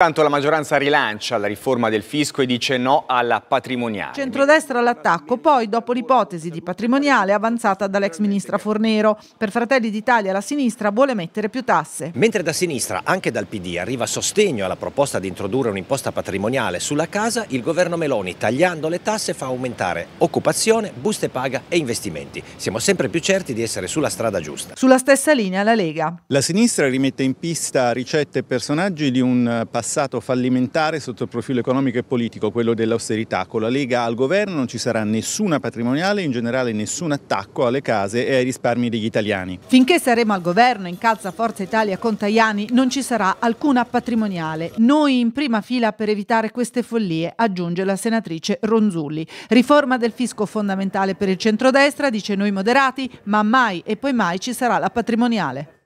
Intanto la maggioranza rilancia la riforma del fisco e dice no alla patrimoniale. Centrodestra all'attacco, poi dopo l'ipotesi di patrimoniale avanzata dall'ex ministra Fornero. Per Fratelli d'Italia la sinistra vuole mettere più tasse. Mentre da sinistra, anche dal PD, arriva sostegno alla proposta di introdurre un'imposta patrimoniale sulla casa, il governo Meloni tagliando le tasse fa aumentare occupazione, buste paga e investimenti. Siamo sempre più certi di essere sulla strada giusta. Sulla stessa linea la Lega. La sinistra rimette in pista ricette e personaggi di un eh, passato passato fallimentare sotto il profilo economico e politico, quello dell'austerità. Con la Lega al governo non ci sarà nessuna patrimoniale, in generale nessun attacco alle case e ai risparmi degli italiani. Finché saremo al governo in calza Forza Italia con Tajani non ci sarà alcuna patrimoniale. Noi in prima fila per evitare queste follie, aggiunge la senatrice Ronzulli. Riforma del fisco fondamentale per il centrodestra, dice noi moderati, ma mai e poi mai ci sarà la patrimoniale.